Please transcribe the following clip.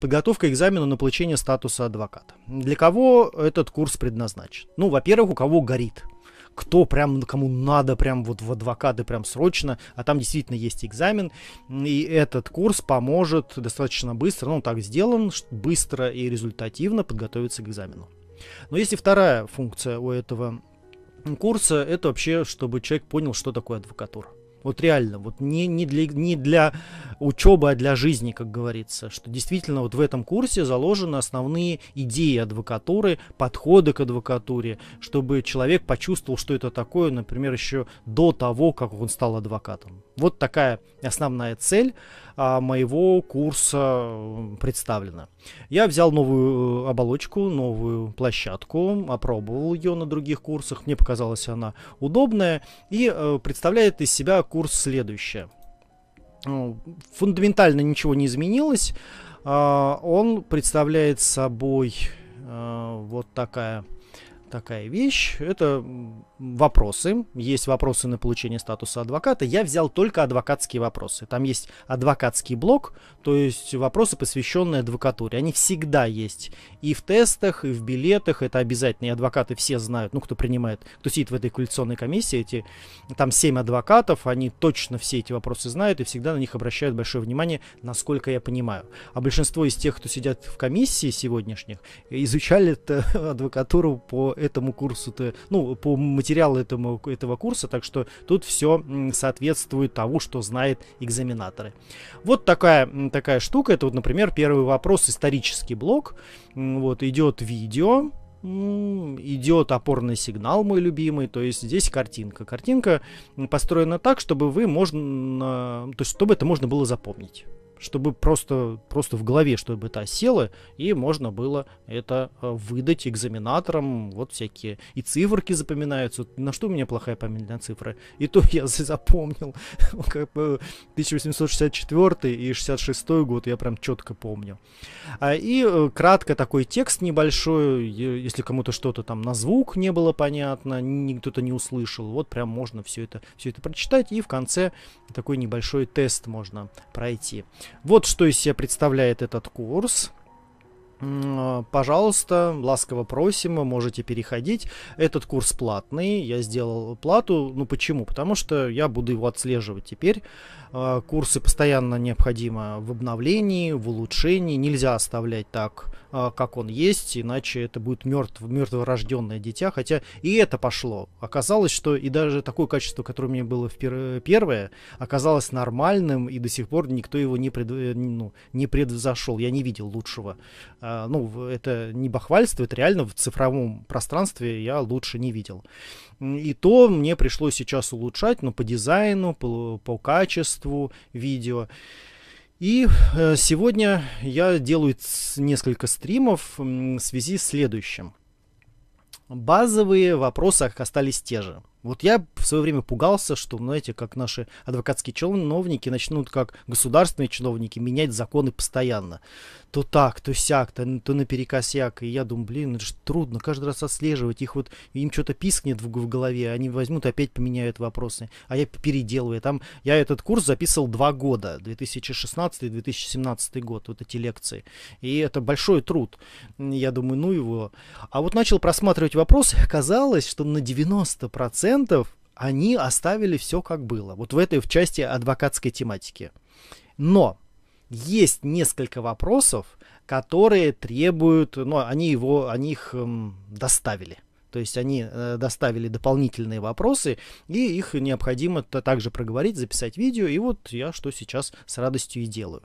Подготовка к экзамену на получение статуса адвоката. Для кого этот курс предназначен? Ну, во-первых, у кого горит. Кто прям, кому надо прям вот в адвокаты прям срочно, а там действительно есть экзамен, и этот курс поможет достаточно быстро, ну, так сделан, быстро и результативно подготовиться к экзамену. Но есть и вторая функция у этого курса, это вообще, чтобы человек понял, что такое адвокатура. Вот реально, вот не, не, для, не для учебы, а для жизни, как говорится. Что действительно вот в этом курсе заложены основные идеи адвокатуры, подходы к адвокатуре, чтобы человек почувствовал, что это такое, например, еще до того, как он стал адвокатом. Вот такая основная цель а, моего курса представлена. Я взял новую э, оболочку, новую площадку, опробовал ее на других курсах, мне показалась она удобная и э, представляет из себя курс следующее. Э, фундаментально ничего не изменилось, а, он представляет собой вот такая такая вещь. Это вопросы. Есть вопросы на получение статуса адвоката. Я взял только адвокатские вопросы. Там есть адвокатский блок, то есть вопросы, посвященные адвокатуре. Они всегда есть и в тестах, и в билетах. Это обязательно. И адвокаты все знают, ну, кто принимает, кто сидит в этой коалиционной комиссии. Эти, там семь адвокатов, они точно все эти вопросы знают и всегда на них обращают большое внимание, насколько я понимаю. А большинство из тех, кто сидят в комиссии сегодняшних, изучали адвокатуру по этому курсу-то, ну, по материалу этому, этого курса, так что тут все соответствует тому, что знает экзаменаторы. Вот такая, такая штука, это вот, например, первый вопрос, исторический блок, вот, идет видео, идет опорный сигнал, мой любимый, то есть здесь картинка. Картинка построена так, чтобы вы можно, то есть чтобы это можно было запомнить чтобы просто, просто в голове, чтобы это осело, и можно было это э, выдать экзаменаторам, вот всякие, и циферки запоминаются, на что у меня плохая память на цифры, и то я запомнил, ну, как бы 1864 и 66 год, я прям четко помню. А, и э, кратко такой текст небольшой, если кому-то что-то там на звук не было понятно, никто то не услышал, вот прям можно все это, все это прочитать, и в конце такой небольшой тест можно пройти. Вот что из себя представляет этот курс пожалуйста, ласково просим, можете переходить. Этот курс платный, я сделал плату. Ну почему? Потому что я буду его отслеживать теперь. А, курсы постоянно необходимо в обновлении, в улучшении. Нельзя оставлять так, а, как он есть, иначе это будет мертв, мертворожденное дитя. Хотя и это пошло. Оказалось, что и даже такое качество, которое у меня было в первое, оказалось нормальным, и до сих пор никто его не, пред, ну, не предвзошел. Я не видел лучшего. А, ну, это не бахвальство, это реально в цифровом пространстве я лучше не видел. И то мне пришлось сейчас улучшать, но по дизайну, по, по качеству видео. И э, сегодня я делаю несколько стримов в связи с следующим. Базовые вопросы остались те же. Вот я в свое время пугался, что, знаете, как наши адвокатские чиновники начнут, как государственные чиновники, менять законы постоянно. То так, то сяк, то, то наперекосяк. И я думаю, блин, это же трудно каждый раз отслеживать. Их вот, им что-то пискнет в, в голове, они возьмут, опять поменяют вопросы. А я переделываю. Там, я этот курс записывал два года, 2016-2017 год, вот эти лекции. И это большой труд. Я думаю, ну его. А вот начал просматривать вопросы, оказалось, что на 90% они оставили все как было. Вот в этой в части адвокатской тематики. Но есть несколько вопросов, которые требуют, ну, они его, они их эм, доставили. То есть они э, доставили дополнительные вопросы, и их необходимо также проговорить, записать видео. И вот я что сейчас с радостью и делаю.